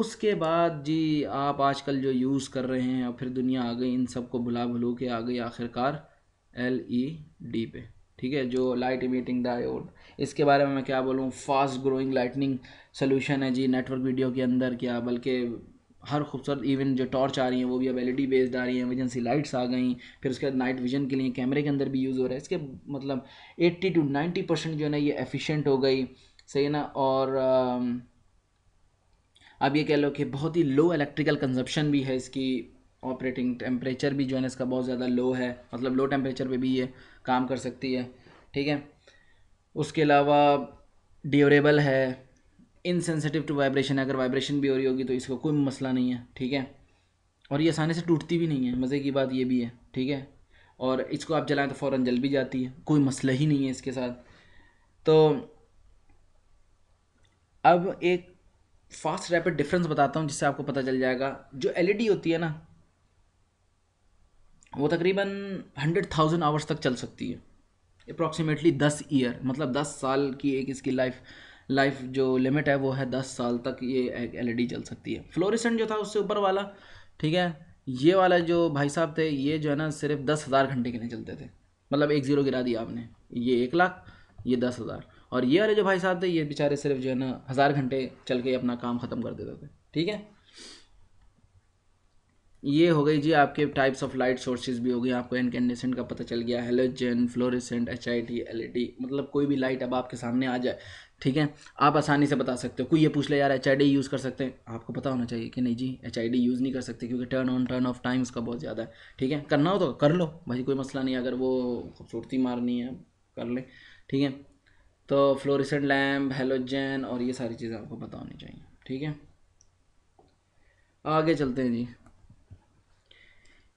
उसके बाद जी आप आजकल जो यूज़ कर रहे हैं और फिर दुनिया आ गई इन सबको भुला भुलू के आ गई आखिरकार एल ई डी पे ठीक है जो लाइट इमिटिंग डायोड इसके बारे में मैं क्या बोलूँ फास्ट ग्रोइंग लाइटनिंग सोल्यूशन है जी नेटवर्क वीडियो के अंदर क्या बल्कि हर खूबसूरत इवन जो टॉर्च आ रही है वो भी अब एलईडी बेस्ड आ रही है एमरजेंसी लाइट्स आ गई फिर उसके बाद नाइट विजन के लिए कैमरे के अंदर भी यूज़ हो रहा है इसके मतलब 80 टू 90 परसेंट जो है ना ये एफिशिएंट हो गई सही है ना और अब ये कह लो कि बहुत ही लो इलेक्ट्रिकल कंजप्शन भी है इसकी ऑपरेटिंग टेम्परेचर भी जो है ना इसका बहुत ज़्यादा लो है मतलब लो टेम्परेचर पे भी ये काम कर सकती है ठीक है उसके अलावा ड्यूरेबल है इनसेंसिटिव टू वाइब्रेशन अगर वाइब्रेशन भी हो रही होगी तो इसका कोई मसला नहीं है ठीक है और ये आसानी से टूटती भी नहीं है मज़े की बात ये भी है ठीक है और इसको आप जलाएं तो फ़ौर जल भी जाती है कोई मसला ही नहीं है इसके साथ तो अब एक फास्ट रैपिड डिफरेंस बताता हूँ जिससे आपको पता चल जाएगा जो एलईडी होती है ना वो तकरीबन हंड्रेड थाउजेंड आवर्स तक चल सकती है अप्रॉक्सीमेटली दस ईयर मतलब दस साल की एक इसकी लाइफ लाइफ जो लिमिट है वो है दस साल तक ये एल e चल सकती है फ्लोरिसेंट जो था उससे ऊपर वाला ठीक है ये वाला जो भाई साहब थे ये जो है ना सिर्फ दस हज़ार घंटे के लिए चलते थे मतलब एक ज़ीरो गिरा दिया आपने ये एक लाख ये दस हज़ार और ये वाले जो भाई साहब थे ये बेचारे सिर्फ जो है ना हज़ार घंटे चल के अपना काम ख़त्म कर देते थे ठीक है ये हो गई जी आपके टाइप्स ऑफ लाइट सोर्सेज भी हो गई आपको इनकेंडेसेंट का पता चल गया halogen fluorescent H I T L E D मतलब कोई भी लाइट अब आपके सामने आ जाए ठीक है आप आसानी से बता सकते हो कोई ये पूछ ले यार एच आई डी यूज़ कर सकते हैं आपको पता होना चाहिए कि नहीं जी एच आई डी यूज़ नहीं कर सकते क्योंकि turn on turn off time उसका बहुत ज़्यादा है ठीक है करना हो तो कर लो भाई कोई मसला नहीं अगर वो खूबसूरती मारनी है कर लें ठीक है तो फ्लोरिसेंट लैम्प हेलोजन और ये सारी चीज़ें आपको पता होनी चाहिए ठीक है आगे चलते हैं जी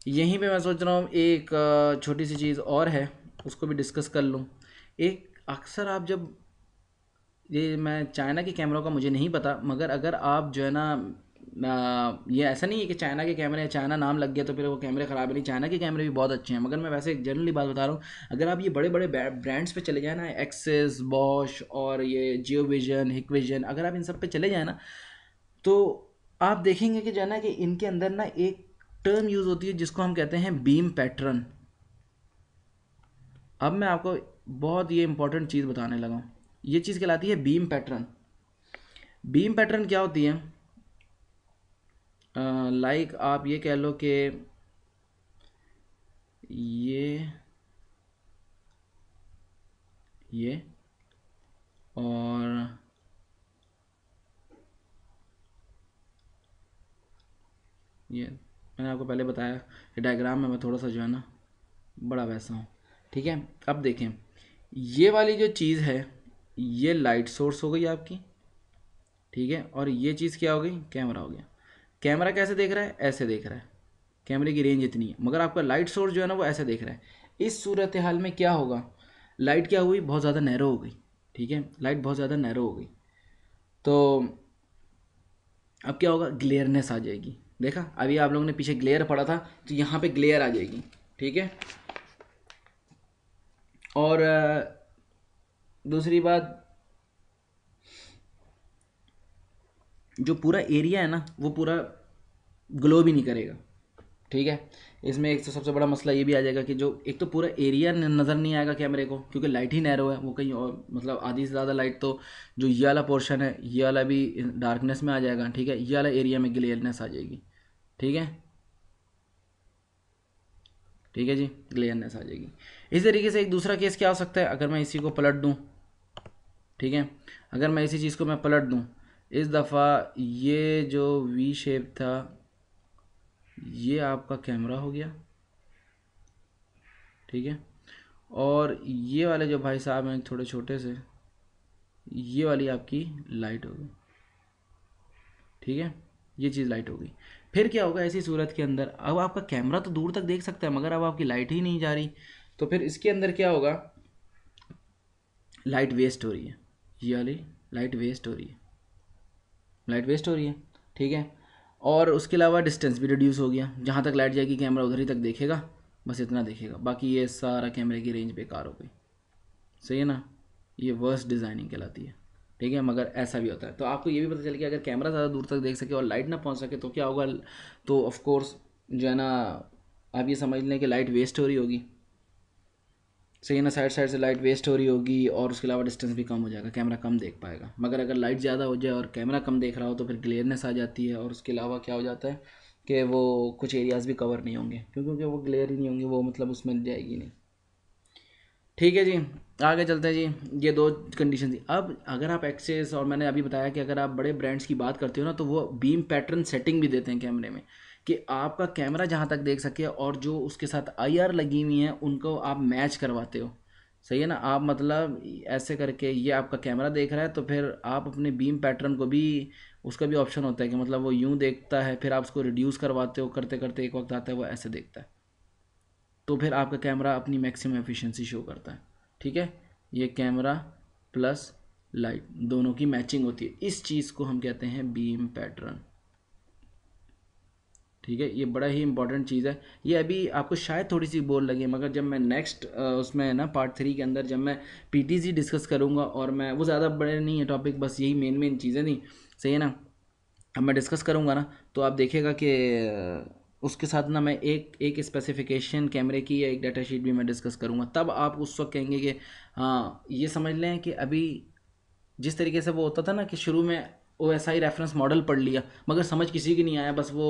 यहीं पे मैं सोच रहा हूँ एक छोटी सी चीज़ और है उसको भी डिस्कस कर लूँ एक अक्सर आप जब ये मैं चाइना के कैमरों का मुझे नहीं पता मगर अगर आप जो है ना ये ऐसा नहीं है कि चाइना के कैमरे चाइना नाम लग गया तो फिर वो कैमरे ख़राब नहीं चाइना के कैमरे भी बहुत अच्छे हैं मगर मैं वैसे एक जनरली बात बता रहा हूँ अगर आप ये बड़े बड़े ब्रांड्स पे चले जाए ना एक्सेस बॉश और ये जियो विजन हिक विजन अगर आप इन सब पे चले जाए ना तो आप देखेंगे कि जो है ना कि इनके अंदर ना एक टर्म यूज होती है जिसको हम कहते हैं बीम पैटर्न अब मैं आपको बहुत ये इंपॉर्टेंट चीज़ बताने लगा ये चीज़ कहलाती है बीम पैटर्न बीम पैटर्न क्या होती है लाइक uh, like आप ये कह लो कि ये ये और ये मैंने आपको पहले बताया कि डायग्राम में मैं थोड़ा सा जो है ना बड़ा वैसा हूँ ठीक है अब देखें ये वाली जो चीज़ है ये लाइट सोर्स हो गई आपकी ठीक है और ये चीज़ क्या हो गई कैमरा हो गया कैमरा कैसे देख रहा है ऐसे देख रहा है कैमरे की रेंज इतनी है मगर आपका लाइट सोर्स जो है ना वो ऐसे देख रहा है इस सूरत हाल में क्या होगा लाइट क्या हुई बहुत ज़्यादा नैरो हो गई ठीक है लाइट बहुत ज़्यादा नैरो हो गई तो अब क्या होगा ग्लेयरनेस आ जाएगी देखा अभी आप लोगों ने पीछे ग्लेयर पढ़ा था तो यहाँ पे ग्लेयर आ जाएगी ठीक है और दूसरी बात जो पूरा एरिया है ना वो पूरा ग्लो भी नहीं करेगा ठीक है इसमें एक तो सबसे बड़ा मसला ये भी आ जाएगा कि जो एक तो पूरा एरिया नज़र नहीं आएगा कैमरे को क्योंकि लाइट ही नैरो है वो कहीं और मतलब आधी से ज़्यादा लाइट तो जो ये वाला पोर्शन है ये वाला भी डार्कनेस में आ जाएगा ठीक है ये वाला एरिया में ग्लेयरनेस आ जाएगी ठीक है ठीक है जी क्लियरनेस आ जाएगी इसी तरीके से एक दूसरा केस क्या हो सकता है अगर मैं इसी को पलट दूं ठीक है अगर मैं इसी चीज़ को मैं पलट दूं इस दफ़ा ये जो वी शेप था ये आपका कैमरा हो गया ठीक है और ये वाले जो भाई साहब हैं थोड़े छोटे से ये वाली आपकी लाइट हो गई ठीक है ये चीज़ लाइट हो गई फिर क्या होगा ऐसी सूरत के अंदर अब आपका कैमरा तो दूर तक देख सकता है मगर अब आपकी लाइट ही नहीं जा रही तो फिर इसके अंदर क्या होगा लाइट वेस्ट हो रही है ये वाली लाइट वेस्ट हो रही है लाइट वेस्ट हो रही है ठीक है और उसके अलावा डिस्टेंस भी रिड्यूस हो गया जहाँ तक लाइट जाएगी कैमरा उधर ही तक देखेगा बस इतना देखेगा बाकी ये सारा कैमरे की रेंज बेकार हो गई सही है ना ये वर्स्ट डिज़ाइनिंग कहलाती है ठीक है मगर ऐसा भी होता है तो आपको ये भी पता चल गया अगर कैमरा ज़्यादा दूर तक देख सके और लाइट ना पहुँच सके तो क्या होगा तो ऑफकोर्स जो है ना आप ये समझ लें कि लाइट वेस्ट हो रही होगी सही है ना साइड साइड से लाइट वेस्ट हो रही होगी और उसके अलावा डिस्टेंस भी कम हो जाएगा कैमरा कम देख पाएगा मगर अगर लाइट ज़्यादा हो जाए और कैमरा कम देख रहा हो तो फिर क्लियरनेस आ जाती है और उसके अलावा क्या हो जाता है कि वो कुछ एरियाज़ भी कवर नहीं होंगे क्योंकि वो ग्लेयर ही नहीं होंगे वो मतलब उसमें जाएगी नहीं ठीक है जी आगे चलते हैं जी ये दो कंडीशन थी अब अगर आप एक्सेस और मैंने अभी बताया कि अगर आप बड़े ब्रांड्स की बात करते हो ना तो वो बीम पैटर्न सेटिंग भी देते हैं कैमरे में कि आपका कैमरा जहाँ तक देख सके और जो उसके साथ आई लगी हुई हैं उनको आप मैच करवाते हो सही है ना आप मतलब ऐसे करके ये आपका कैमरा देख रहा है तो फिर आप अपने बीम पैटर्न को भी उसका भी ऑप्शन होता है कि मतलब वो यूँ देखता है फिर आप उसको रिड्यूस करवाते हो करते करते एक वक्त आता है वो ऐसे देखता है तो फिर आपका कैमरा अपनी मैक्सिमम एफिशिएंसी शो करता है ठीक है ये कैमरा प्लस लाइट दोनों की मैचिंग होती है इस चीज़ को हम कहते हैं बीम पैटर्न ठीक है ये बड़ा ही इंपॉर्टेंट चीज़ है ये अभी आपको शायद थोड़ी सी बोर लगी मगर जब मैं नेक्स्ट उसमें है ना पार्ट थ्री के अंदर जब मैं पीटीसी डिस्कस करूँगा और मैं वो ज़्यादा बड़े नहीं है टॉपिक बस यही मेन मेन चीज़ें थी सही है ना अब मैं डिस्कस करूँगा ना तो आप देखिएगा कि उसके साथ ना मैं एक एक स्पेसिफिकेशन कैमरे की या एक डाटा शीट भी मैं डिस्कस करूँगा तब आप उस वक्त कहेंगे कि हाँ ये समझ लें कि अभी जिस तरीके से वो होता था ना कि शुरू में O S I reference model पढ़ लिया मगर समझ किसी की नहीं आया बस वो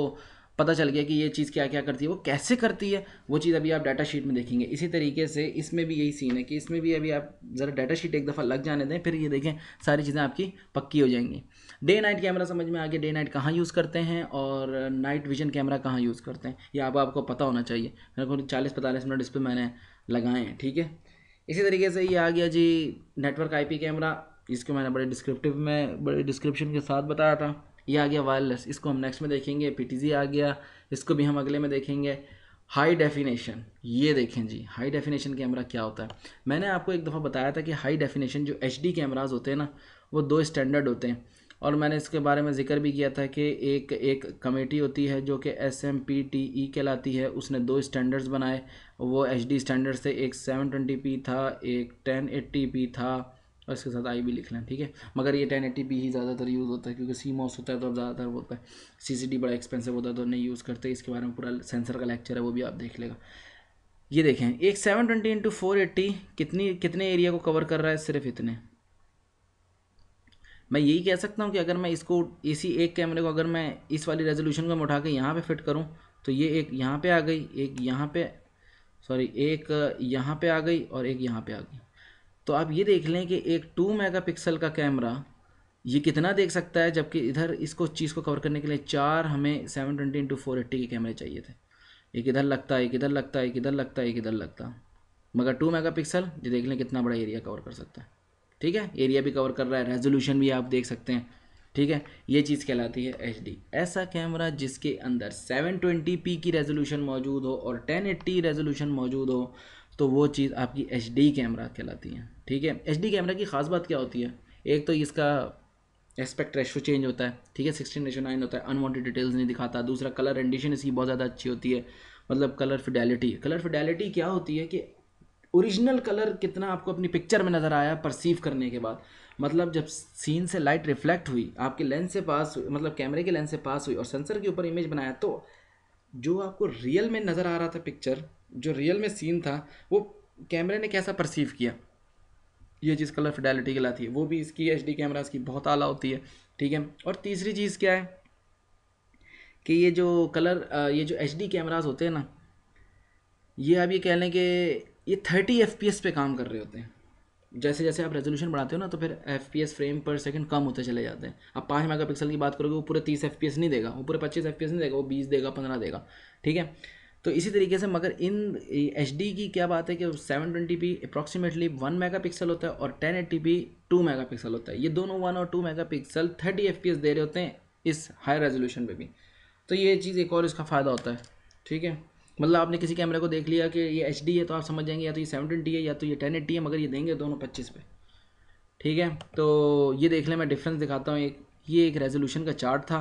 पता चल गया कि ये चीज़ क्या क्या करती है वो कैसे करती है वो चीज़ अभी आप डाटा शीट में देखेंगे इसी तरीके से इसमें भी यही सीन है कि इसमें भी अभी आप ज़रा डाटा शीट एक दफ़ा लग जाने दें फिर ये देखें सारी चीज़ें आपकी पक्की हो जाएंगी डे नाइट कैमरा समझ में आ गया डे नाइट कहाँ यूज़ करते हैं और नाइट विजन कैमरा कहाँ यूज़ करते हैं ये आप आपको पता होना चाहिए मेरे को चालीस पैंतालीस मिनट इस पर मैंने लगाए हैं ठीक है इसी तरीके से ये आ गया जी नेटवर्क आईपी कैमरा इसको मैंने बड़े डिस्क्रिप्टिव में बड़े डिस्क्रिप्शन के साथ बताया था ये आ गया वायरलेस इसको हम नेक्स्ट में देखेंगे पी आ गया इसको भी हम अगले में देखेंगे हाई डेफिनेशन ये देखें जी हाई डेफिनेशन कैमरा क्या होता है मैंने आपको एक दफ़ा बताया था कि हाई डेफिनेशन जो एच कैमराज होते हैं ना वो दो स्टैंडर्ड होते हैं और मैंने इसके बारे में ज़िक्र भी किया था कि एक एक कमेटी होती है जो कि S M P T E कहलाती है उसने दो स्टैंडर्ड्स बनाए वो एच डी स्टैंडर्ड से एक सेवन ट्वेंटी पी था एक टेन एट्टी पी था और इसके साथ आई भी लिख लें ठीक है मगर ये टेन एट्टी पी ही ज़्यादातर यूज़ होता है क्योंकि सी मॉस होता है तो ज़्यादातर होता है सी सी टी बड़ा एक्सपेंसिव होता है तो नहीं यूज़ करते इसके बारे में पूरा सेंसर का लेक्चर है वो भी आप देख लेगा ये देखें एक seven twenty into four eighty कितनी कितने एरिया को कवर कर रहा है सिर्फ इतने मैं यही कह सकता हूँ कि अगर मैं इसको इसी एक कैमरे को अगर मैं इस वाली रेजोल्यूशन को उठा के यहाँ पर फिट करूँ तो ये एक यहाँ पर आ गई एक यहाँ पर सॉरी एक यहाँ पर आ गई और एक यहाँ पर आ गई तो आप ये देख लें कि एक टू मेगापिक्सल का कैमरा ये कितना देख सकता है जबकि इधर इसको चीज़ को कवर करने के लिए चार हमें seven twenty into four eighty के कैमरे चाहिए थे एक इधर लगता है एक इधर लगता है एक इधर लगता है एक इधर लगता मगर टू पिक्सल ये देख लें कितना बड़ा एरिया कवर कर सकता है ठीक है एरिया भी कवर कर रहा है रेजोल्यूशन भी आप देख सकते हैं ठीक है ये चीज़ कहलाती है एच ऐसा कैमरा जिसके अंदर 720p की रेजोल्यूशन मौजूद हो और एट्टी रेजोल्यूशन मौजूद हो तो वो चीज़ आपकी एच कैमरा कहलाती है ठीक है एच कैमरा की ख़ास बात क्या होती है एक तो इसका एस्पेक्ट रेशो चेंज होता है ठीक है सिक्सटीन रेशो नाइन होता है अनवांटेड डिटेल्स नहीं दिखाता दूसरा कलर रेंडिशन इसकी बहुत ज़्यादा अच्छी होती है मतलब कलर फिडेलिटी कलर फिडेलिटी क्या होती है कि ओरिजिनल कलर कितना आपको अपनी पिक्चर में नज़र आया परसीव करने के बाद मतलब जब सीन से लाइट रिफ्लेक्ट हुई आपके लेंस से पास मतलब कैमरे के लेंस से पास हुई और सेंसर के ऊपर इमेज बनाया तो जो आपको रियल में नज़र आ रहा था पिक्चर जो रियल में सीन था वो कैमरे ने कैसा परसीव किया ये जिस कलर फिडेलिटी लाती है वो भी इसकी एच डी कैमराज की बहुत आला होती है ठीक है और तीसरी चीज़ क्या है कि ये जो कलर ये जो एच डी कैमराज होते हैं ना ये आप ये कह लें कि ये थर्टी एफ पी पे काम कर रहे होते हैं जैसे जैसे आप रेजोल्यूशन बढ़ाते हो ना तो फिर F P S frame per second कम होते चले जाते हैं आप पाँच मेगा पिक्सल की बात करोगे वो पूरे तीस एफ पी एस नहीं देगा वो पूरे पच्चीस एफ पी एस नहीं देगा वो बीस देगा पंद्रह देगा ठीक है तो इसी तरीके से मगर इन एच डी की क्या बात है कि seven twenty P approximately one megapixel होता है और ten eighty P two megapixel होता है ये दोनों वन और two megapixel thirty F P S दे रहे होते हैं इस हाई रेजोल्यूशन पर भी तो ये चीज़ एक और इसका फ़ायदा होता है ठीक है मतलब आपने किसी कैमरे को देख लिया कि ये एच है तो आप समझ जाएंगे या तो ये सेवनटीन है या तो ये टेन एट्टी है मगर ये देंगे दोनों पच्चीस पे ठीक है तो ये देख लें मैं डिफरेंस दिखाता हूँ एक ये एक रेजोल्यूशन का चार्ट था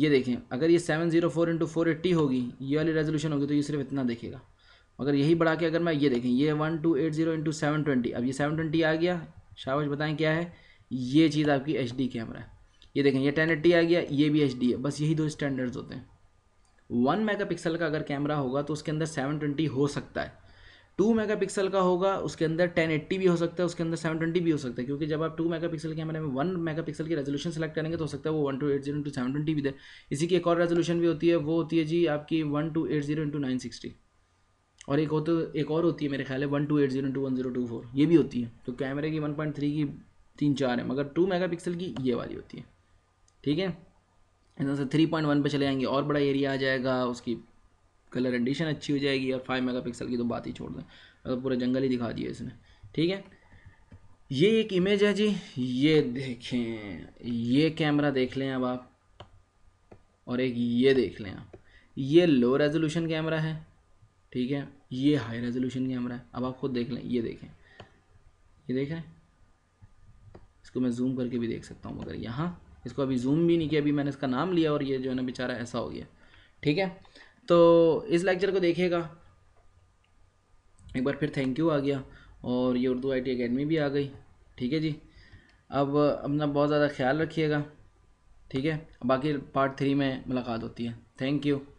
ये देखें अगर ये seven zero four into four eighty होगी ये वाली रेजोल्यूशन होगी तो ये सिर्फ इतना देखेगा अगर यही बढ़ा के अगर मैं ये देखें ये one two eight zero into seven twenty अब ये सेवन ट्वेंटी आ गया शाबाश बताएं क्या है ये चीज़ आपकी एच कैमरा है ये देखें ये टेन एट्टी आ गया ये भी एच है बस यही दो स्टैंडर्ड्स होते हैं वन मेगापिक्सल का अगर कैमरा होगा तो उसके अंदर सेवन ट्वेंटी हो सकता है टू मेगापिक्सल का होगा उसके अंदर टेन एट्टी भी हो सकता है उसके अंदर सेवन ट्वेंटी भी हो सकता है क्योंकि जब आप टू मेगापिक्सल कैमरे में वन मेगापिक्सल की रेजोल्यूशन सेलेक्ट करेंगे तो हो सकता है वो one two eight zero into seven twenty भी दे इसी की एक और रेजोल्यूशन भी होती है वो होती है जी आपकी one two eight zero into nine sixty और एक तो एक और होती है मेरे ख्याल है one two eight zero into one zero two four ये भी होती है तो कैमरे की वन पॉइंट थ्री की तीन चार है मगर टू पिक्सल की ये वाली होती है ठीक है तरह से थ्री पॉइंट वन पर चले जाएंगे और बड़ा एरिया आ जाएगा उसकी कलर एडिशन अच्छी हो जाएगी और फाइव मेगापिक्सल की तो बात ही छोड़ दें अगर मतलब पूरा जंगल ही दिखा दिया इसने ठीक है ये एक इमेज है जी ये देखें ये कैमरा देख लें अब आप और एक ये देख लें आप ये लो रेजोल्यूशन कैमरा है ठीक है ये हाई रेजोल्यूशन कैमरा है अब आप खुद देख लें ये देखें ये देख रहे हैं इसको मैं जूम करके भी देख सकता हूँ मगर यहाँ इसको अभी जूम भी नहीं किया अभी मैंने इसका नाम लिया और ये जो है ना बेचारा ऐसा हो गया ठीक है तो इस लेक्चर को देखिएगा एक बार फिर थैंक यू आ गया और ये उर्दू आई टी अकेडमी भी आ गई ठीक है जी अब अपना बहुत ज़्यादा ख्याल रखिएगा ठीक है बाकी पार्ट थ्री में मुलाकात होती है थैंक यू